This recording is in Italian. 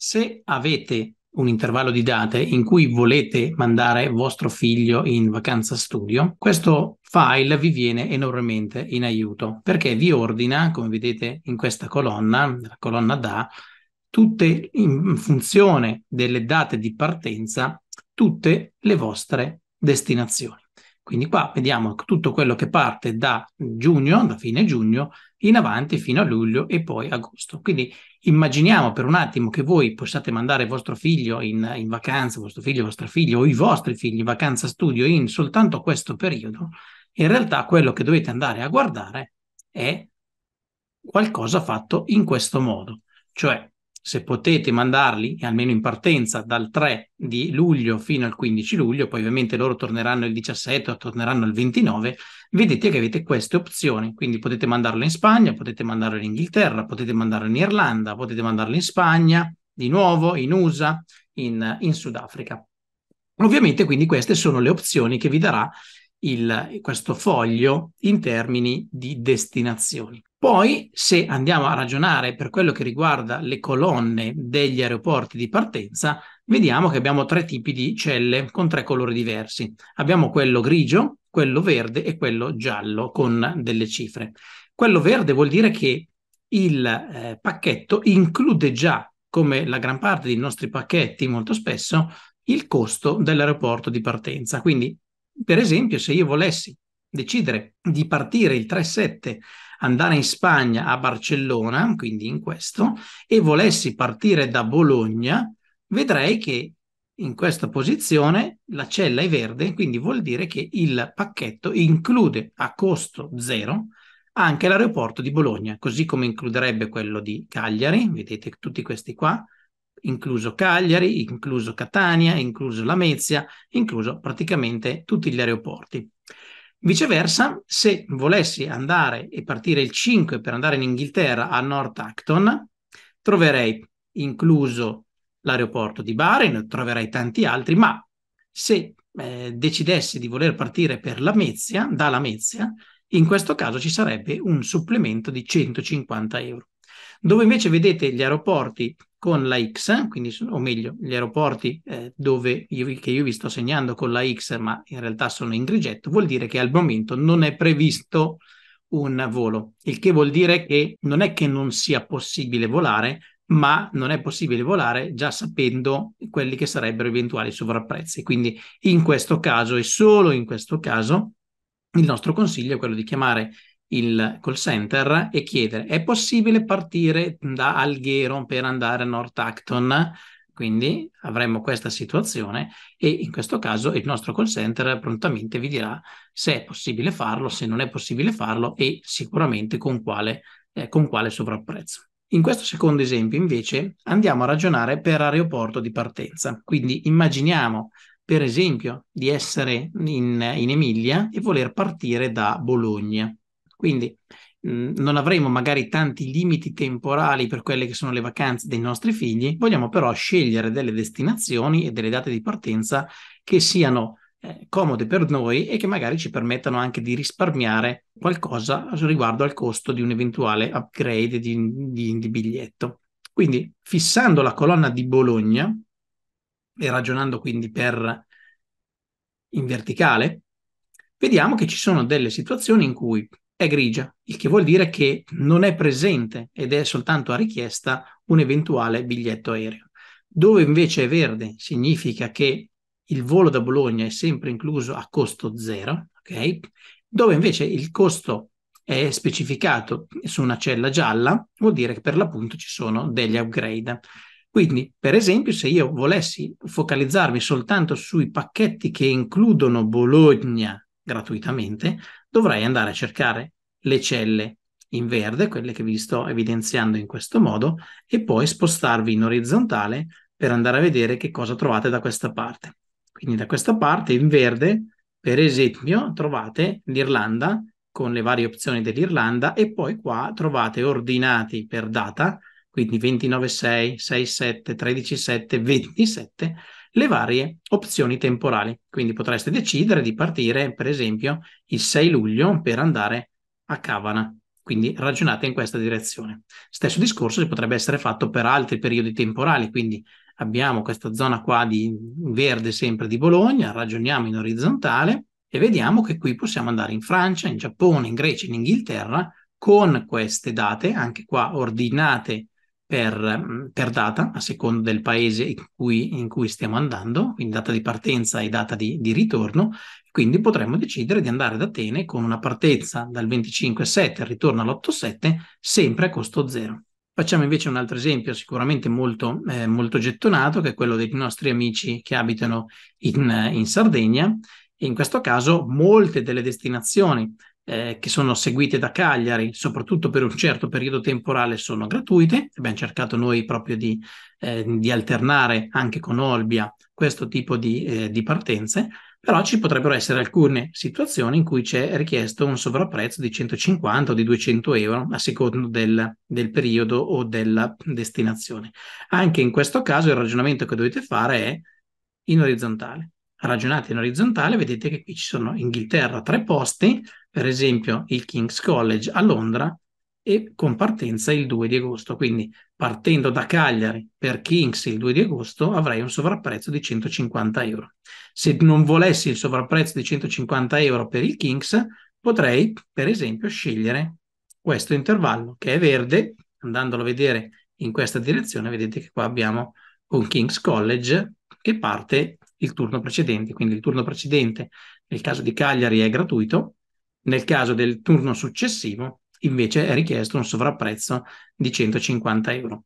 Se avete un intervallo di date in cui volete mandare vostro figlio in vacanza studio, questo file vi viene enormemente in aiuto perché vi ordina, come vedete in questa colonna, la colonna da, tutte in funzione delle date di partenza, tutte le vostre destinazioni. Quindi qua vediamo tutto quello che parte da giugno, da fine giugno, in avanti fino a luglio e poi agosto. Quindi immaginiamo per un attimo che voi possiate mandare vostro figlio in, in vacanza, vostro figlio, vostra figlia o i vostri figli in vacanza studio in soltanto questo periodo. In realtà quello che dovete andare a guardare è qualcosa fatto in questo modo. Cioè se potete mandarli, almeno in partenza, dal 3 di luglio fino al 15 luglio, poi ovviamente loro torneranno il 17 o torneranno il 29, vedete che avete queste opzioni, quindi potete mandarlo in Spagna, potete mandarlo in Inghilterra, potete mandarlo in Irlanda, potete mandarlo in Spagna, di nuovo in USA, in, in Sudafrica. Ovviamente quindi queste sono le opzioni che vi darà il, questo foglio in termini di destinazioni. Poi, se andiamo a ragionare per quello che riguarda le colonne degli aeroporti di partenza, vediamo che abbiamo tre tipi di celle con tre colori diversi. Abbiamo quello grigio, quello verde e quello giallo con delle cifre. Quello verde vuol dire che il eh, pacchetto include già, come la gran parte dei nostri pacchetti molto spesso, il costo dell'aeroporto di partenza. Quindi, per esempio, se io volessi decidere di partire il 3-7 andare in Spagna a Barcellona, quindi in questo, e volessi partire da Bologna, vedrei che in questa posizione la cella è verde, quindi vuol dire che il pacchetto include a costo zero anche l'aeroporto di Bologna, così come includerebbe quello di Cagliari, vedete tutti questi qua, incluso Cagliari, incluso Catania, incluso Lamezia, incluso praticamente tutti gli aeroporti. Viceversa, se volessi andare e partire il 5 per andare in Inghilterra a North Acton, troverei incluso l'aeroporto di Bari, ne troverai tanti altri, ma se eh, decidessi di voler partire per Lamezia, da Lamezia, in questo caso ci sarebbe un supplemento di 150 euro. Dove invece vedete gli aeroporti con la X, quindi, o meglio, gli aeroporti eh, dove io, che io vi sto segnando con la X, ma in realtà sono in rigetto, vuol dire che al momento non è previsto un volo, il che vuol dire che non è che non sia possibile volare, ma non è possibile volare già sapendo quelli che sarebbero eventuali sovrapprezzi. Quindi in questo caso e solo in questo caso il nostro consiglio è quello di chiamare il call center e chiedere è possibile partire da Alghero per andare a North Acton? Quindi avremo questa situazione e in questo caso il nostro call center prontamente vi dirà se è possibile farlo, se non è possibile farlo e sicuramente con quale, eh, con quale sovrapprezzo. In questo secondo esempio invece andiamo a ragionare per aeroporto di partenza, quindi immaginiamo per esempio di essere in, in Emilia e voler partire da Bologna. Quindi mh, mm, non avremo magari tanti limiti temporali per quelle che sono le vacanze dei nostri figli, vogliamo però scegliere delle destinazioni e delle date di partenza che siano eh, comode per noi e che magari ci permettano anche di risparmiare qualcosa riguardo al costo di un eventuale upgrade di, di, di biglietto. Quindi fissando la colonna di Bologna e ragionando quindi per in verticale, vediamo che ci sono delle situazioni in cui è grigia, il che vuol dire che non è presente ed è soltanto a richiesta un eventuale biglietto aereo. Dove invece è verde significa che il volo da Bologna è sempre incluso a costo zero, ok? Dove invece il costo è specificato su una cella gialla, vuol dire che per l'appunto ci sono degli upgrade. Quindi, per esempio, se io volessi focalizzarmi soltanto sui pacchetti che includono Bologna gratuitamente, dovrai andare a cercare le celle in verde, quelle che vi sto evidenziando in questo modo, e poi spostarvi in orizzontale per andare a vedere che cosa trovate da questa parte. Quindi da questa parte in verde, per esempio, trovate l'Irlanda con le varie opzioni dell'Irlanda e poi qua trovate ordinati per data, quindi 29.6, 6.7, 13.7, 27 le varie opzioni temporali. Quindi potreste decidere di partire, per esempio, il 6 luglio per andare a Cavana. Quindi ragionate in questa direzione. Stesso discorso potrebbe essere fatto per altri periodi temporali, quindi abbiamo questa zona qua di verde sempre di Bologna, ragioniamo in orizzontale e vediamo che qui possiamo andare in Francia, in Giappone, in Grecia, in Inghilterra con queste date, anche qua ordinate per, per data, a seconda del paese in cui, in cui, stiamo andando, quindi data di partenza e data di, di ritorno, quindi potremmo decidere di andare ad Atene con una partenza dal 25,7 e ritorno all'8,7 sempre a costo zero. Facciamo invece un altro esempio sicuramente molto, eh, molto gettonato, che è quello dei nostri amici che abitano in, in Sardegna. In questo caso molte delle destinazioni eh, che sono seguite da Cagliari, soprattutto per un certo periodo temporale, sono gratuite. Abbiamo cercato noi proprio di, eh, di alternare anche con Olbia questo tipo di, eh, di, partenze, però ci potrebbero essere alcune situazioni in cui c'è richiesto un sovrapprezzo di 150 o di 200 euro a secondo del, del periodo o della destinazione. Anche in questo caso il ragionamento che dovete fare è in orizzontale ragionate in orizzontale, vedete che qui ci sono Inghilterra tre posti, per esempio il King's College a Londra e con partenza il 2 di agosto. Quindi partendo da Cagliari per Kings il 2 di agosto avrei un sovrapprezzo di 150 euro. Se non volessi il sovrapprezzo di 150 euro per il Kings, potrei per esempio scegliere questo intervallo che è verde, andandolo a vedere in questa direzione, vedete che qua abbiamo un King's College che parte il turno precedente, quindi il turno precedente nel caso di Cagliari è gratuito, nel caso del turno successivo, invece, è richiesto un sovrapprezzo di 150 euro.